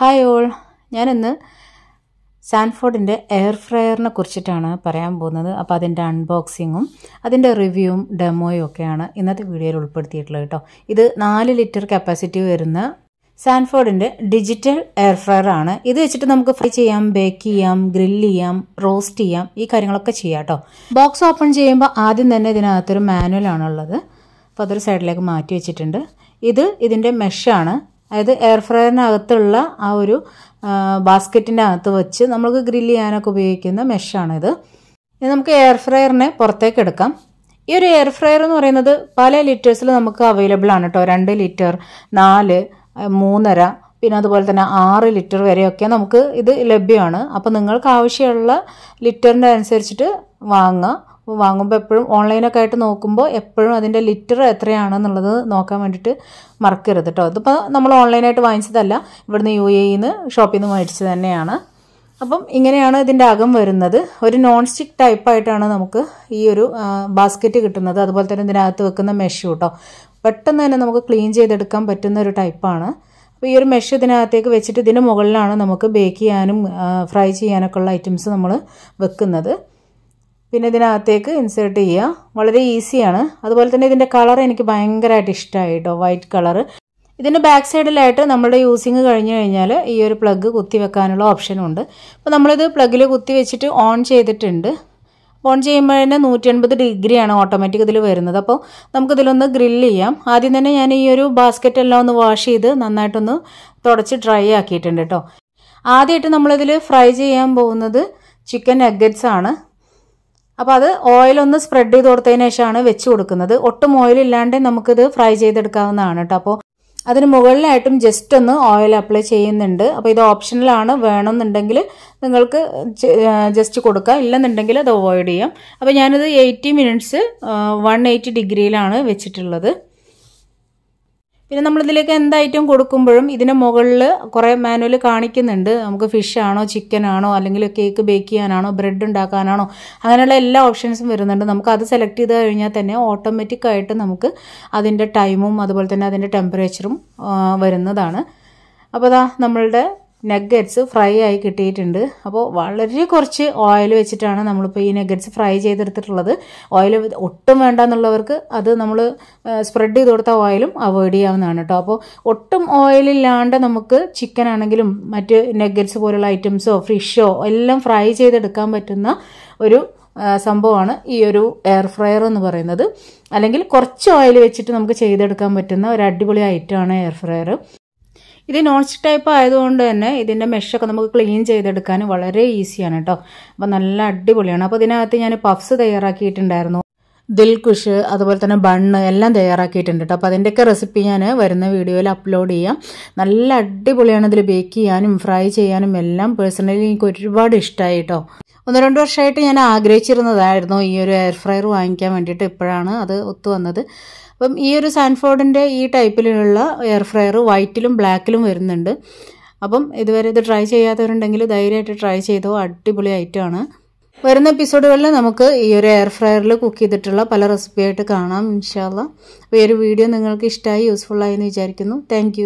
hi all ഞാനിന്ന് സാൻഫോർഡിൻ്റെ air ഫ്രയറിനെ കുറിച്ചിട്ടാണ് പറയാൻ പോകുന്നത് അപ്പോൾ അതിൻ്റെ അൺബോക്സിങ്ങും അതിൻ്റെ റിവ്യൂവും ഡെമോയും ഒക്കെയാണ് ഇന്നത്തെ വീഡിയോയിൽ ഉൾപ്പെടുത്തിയിട്ടുള്ളത് കേട്ടോ ഇത് നാല് ലിറ്റർ കപ്പാസിറ്റി വരുന്ന സാൻഫോർഡിൻ്റെ ഡിജിറ്റൽ എയർ ഫ്രയർ ആണ് ഇത് വെച്ചിട്ട് നമുക്ക് ഫ്രൈ ചെയ്യാം ബേക്ക് ചെയ്യാം ഗ്രില്ല് ചെയ്യാം റോസ്റ്റ് ചെയ്യാം ഈ കാര്യങ്ങളൊക്കെ ചെയ്യാം കേട്ടോ ബോക്സ് ഓപ്പൺ ചെയ്യുമ്പോൾ ആദ്യം തന്നെ ഇതിനകത്തൊരു മാനുവലാണുള്ളത് അപ്പോൾ അതൊരു സൈഡിലേക്ക് മാറ്റി വെച്ചിട്ടുണ്ട് ഇത് ഇതിൻ്റെ മെഷാണ് അതായത് എയർ ഫ്രയറിനകത്തുള്ള ആ ഒരു ബാസ്ക്കറ്റിൻ്റെ അകത്ത് വെച്ച് നമുക്ക് ഗ്രില്ല് ചെയ്യാനൊക്കെ ഉപയോഗിക്കുന്ന മെഷാണിത് ഇനി നമുക്ക് എയർ ഫ്രയറിനെ പുറത്തേക്ക് എടുക്കാം ഈ ഒരു എയർ ഫ്രയർ എന്ന് പറയുന്നത് പല ലിറ്റേഴ്സിൽ നമുക്ക് അവൈലബിൾ ആണ് കേട്ടോ രണ്ട് ലിറ്റർ നാല് മൂന്നര പിന്നെ അതുപോലെ തന്നെ ആറ് ലിറ്റർ വരെയൊക്കെ നമുക്ക് ഇത് ലഭ്യമാണ് അപ്പോൾ നിങ്ങൾക്ക് ആവശ്യമുള്ള ലിറ്ററിൻ്റെ അനുസരിച്ചിട്ട് വാങ്ങുക വാങ്ങുമ്പോൾ എപ്പോഴും ഓൺലൈനൊക്കെ ആയിട്ട് നോക്കുമ്പോൾ എപ്പോഴും അതിൻ്റെ ലിറ്റർ എത്രയാണെന്നുള്ളത് നോക്കാൻ വേണ്ടിയിട്ട് മറക്കരുത് കേട്ടോ ഇതിപ്പോൾ നമ്മൾ ഓൺലൈനായിട്ട് വാങ്ങിച്ചതല്ല ഇവിടുന്ന് യു എയിൽ നിന്ന് ഷോപ്പിൽ നിന്ന് മേടിച്ചത് തന്നെയാണ് അപ്പം ഇങ്ങനെയാണ് ഇതിൻ്റെ അകം വരുന്നത് ഒരു നോൺ സ്റ്റിക്ക് ടൈപ്പായിട്ടാണ് നമുക്ക് ഈ ഒരു ബാസ്ക്കറ്റ് കിട്ടുന്നത് അതുപോലെ തന്നെ ഇതിനകത്ത് വെക്കുന്ന മെഷ് കേട്ടോ പെട്ടെന്ന് തന്നെ നമുക്ക് ക്ലീൻ ചെയ്തെടുക്കാൻ പറ്റുന്ന ഒരു ടൈപ്പാണ് അപ്പോൾ ഈ ഒരു മെഷ് ഇതിനകത്തേക്ക് വെച്ചിട്ട് ഇതിന് മുകളിലാണ് നമുക്ക് ബേക്ക് ചെയ്യാനും ഫ്രൈ ചെയ്യാനൊക്കെ ഉള്ള ഐറ്റംസ് നമ്മൾ വെക്കുന്നത് പിന്നെ ഇതിനകത്തേക്ക് ഇൻസേർട്ട് ചെയ്യുക വളരെ ഈസിയാണ് അതുപോലെ തന്നെ ഇതിൻ്റെ കളർ എനിക്ക് ഭയങ്കരമായിട്ട് ഇഷ്ടമായി കേട്ടോ വൈറ്റ് കളർ ഇതിൻ്റെ ബാക്ക് സൈഡിലായിട്ട് നമ്മുടെ യൂസിങ് കഴിഞ്ഞു കഴിഞ്ഞാൽ ഈ ഒരു പ്ലഗ് കുത്തി വെക്കാനുള്ള ഓപ്ഷനുണ്ട് അപ്പോൾ നമ്മളിത് പ്ലഗിൽ കുത്തി വെച്ചിട്ട് ഓൺ ചെയ്തിട്ടുണ്ട് ഓൺ ചെയ്യുമ്പോൾ തന്നെ നൂറ്റി എൺപത് ഡിഗ്രിയാണ് ഓട്ടോമാറ്റിക് ഇതിൽ വരുന്നത് അപ്പോൾ നമുക്കിതിലൊന്ന് ഗ്രില്ല് ചെയ്യാം ആദ്യം തന്നെ ഞാൻ ഈ ഒരു ബാസ്ക്കറ്റ് എല്ലാം ഒന്ന് വാഷ് ചെയ്ത് നന്നായിട്ടൊന്ന് തുടച്ച് ഡ്രൈ ആക്കിയിട്ടുണ്ട് കേട്ടോ ആദ്യമായിട്ട് നമ്മളിതിൽ ഫ്രൈ ചെയ്യാൻ പോകുന്നത് ചിക്കൻ നഗറ്റ്സ് ആണ് അപ്പോൾ അത് ഓയിലൊന്ന് സ്പ്രെഡ് ചെയ്ത് കൊടുത്തതിന് ശേഷമാണ് വെച്ച് കൊടുക്കുന്നത് ഒട്ടും ഓയിലില്ലാണ്ട് നമുക്കിത് ഫ്രൈ ചെയ്തെടുക്കാവുന്നതാണ് കേട്ടോ അപ്പോൾ അതിന് മുകളിലായിട്ടും ജസ്റ്റ് ഒന്ന് ഓയിൽ അപ്ലൈ ചെയ്യുന്നുണ്ട് അപ്പോൾ ഇത് ഓപ്ഷനിലാണ് വേണമെന്നുണ്ടെങ്കിൽ നിങ്ങൾക്ക് ജസ്റ്റ് കൊടുക്കുക ഇല്ലെന്നുണ്ടെങ്കിൽ അത് അവോയ്ഡ് ചെയ്യാം അപ്പോൾ ഞാനിത് എയ്റ്റി മിനിറ്റ്സ് വൺ എയ്റ്റി ഡിഗ്രിയിലാണ് വെച്ചിട്ടുള്ളത് പിന്നെ നമ്മളിതിലേക്ക് എന്ത് ഐറ്റം കൊടുക്കുമ്പോഴും ഇതിന് മുകളിൽ കുറേ മാനുവൽ കാണിക്കുന്നുണ്ട് നമുക്ക് ഫിഷ് ആണോ ചിക്കൻ ആണോ അല്ലെങ്കിൽ കേക്ക് ബേക്ക് ചെയ്യാനാണോ ബ്രെഡ് ഉണ്ടാക്കാനാണോ അങ്ങനെയുള്ള എല്ലാ ഓപ്ഷൻസും വരുന്നുണ്ട് നമുക്ക് അത് സെലക്ട് ചെയ്ത് കഴിഞ്ഞാൽ തന്നെ ഓട്ടോമാറ്റിക് ആയിട്ട് നമുക്ക് അതിൻ്റെ ടൈമും അതുപോലെ തന്നെ അതിൻ്റെ ടെമ്പറേച്ചറും വരുന്നതാണ് അപ്പോൾ അതാ നമ്മളുടെ നഗ്ഗറ്റ്സ് ഫ്രൈ ആയി കിട്ടിയിട്ടുണ്ട് അപ്പോൾ വളരെ കുറച്ച് ഓയിൽ വെച്ചിട്ടാണ് നമ്മളിപ്പോൾ ഈ നഗ്ഗറ്റ്സ് ഫ്രൈ ചെയ്തെടുത്തിട്ടുള്ളത് ഓയിൽ ഒട്ടും വേണ്ട എന്നുള്ളവർക്ക് അത് നമ്മൾ സ്പ്രെഡ് ചെയ്ത് കൊടുത്ത ഓയിലും അവോയ്ഡ് ചെയ്യാവുന്നതാണ് കേട്ടോ അപ്പോൾ ഒട്ടും ഓയിലില്ലാണ്ട് നമുക്ക് ചിക്കൻ ആണെങ്കിലും മറ്റ് നഗ്ഗറ്റ്സ് പോലുള്ള ഐറ്റംസോ ഫിഷോ എല്ലാം ഫ്രൈ ചെയ്തെടുക്കാൻ പറ്റുന്ന ഒരു സംഭവമാണ് ഈ ഒരു എയർ ഫ്രയർ എന്ന് പറയുന്നത് അല്ലെങ്കിൽ കുറച്ച് ഓയിൽ വെച്ചിട്ട് നമുക്ക് ചെയ്തെടുക്കാൻ പറ്റുന്ന ഒരു അടിപൊളി ഐറ്റമാണ് എയർ ഫ്രയർ ഇത് നോൺ സ്റ്റിക് ടൈപ്പ് ആയതുകൊണ്ട് തന്നെ ഇതിൻ്റെ മെഷൊക്കെ നമുക്ക് ക്ലീൻ ചെയ്തെടുക്കാൻ വളരെ ഈസിയാണ് കേട്ടോ അപ്പോൾ നല്ല അടിപൊളിയാണ് അപ്പോൾ ഇതിനകത്ത് ഞാൻ പഫ്സ് തയ്യാറാക്കിയിട്ടുണ്ടായിരുന്നു ദിൽകുഷ് അതുപോലെ തന്നെ ബണ്ണ് എല്ലാം തയ്യാറാക്കിയിട്ടുണ്ട് കേട്ടോ അപ്പോൾ അതിൻ്റെയൊക്കെ റെസിപ്പി ഞാൻ വരുന്ന വീഡിയോയിൽ അപ്ലോഡ് ചെയ്യാം നല്ല അടിപൊളിയാണ് ഇതിൽ ബേക്ക് ചെയ്യാനും ഫ്രൈ ചെയ്യാനും എല്ലാം പേഴ്സണലി എനിക്ക് ഒരുപാട് ഇഷ്ടമായി കേട്ടോ ഒന്ന് രണ്ട് വർഷമായിട്ട് ഞാൻ ആഗ്രഹിച്ചിരുന്നതായിരുന്നു ഈ ഒരു എയർ ഫ്രയർ വാങ്ങിക്കാൻ വേണ്ടിയിട്ട് ഇപ്പോഴാണ് അത് ഒത്തു വന്നത് അപ്പം ഈ ഒരു സാൻഫോർഡിൻ്റെ ഈ ടൈപ്പിലുള്ള എയർ ഫ്രയർ വൈറ്റിലും ബ്ലാക്കിലും വരുന്നുണ്ട് അപ്പം ഇതുവരെ ഇത് ട്രൈ ചെയ്യാത്തവരുണ്ടെങ്കിൽ ധൈര്യമായിട്ട് ട്രൈ ചെയ്തോ അടിപൊളി ആണ് വരുന്ന എപ്പിസോഡുകളിൽ നമുക്ക് ഈ ഒരു എയർ ഫ്രയറിൽ കുക്ക് ചെയ്തിട്ടുള്ള പല റെസിപ്പിയായിട്ട് കാണാം ഇൻഷാല്ല അപ്പോൾ ഈ ഒരു വീഡിയോ നിങ്ങൾക്ക് ഇഷ്ടമായി യൂസ്ഫുള്ളായി എന്ന് വിചാരിക്കുന്നു താങ്ക്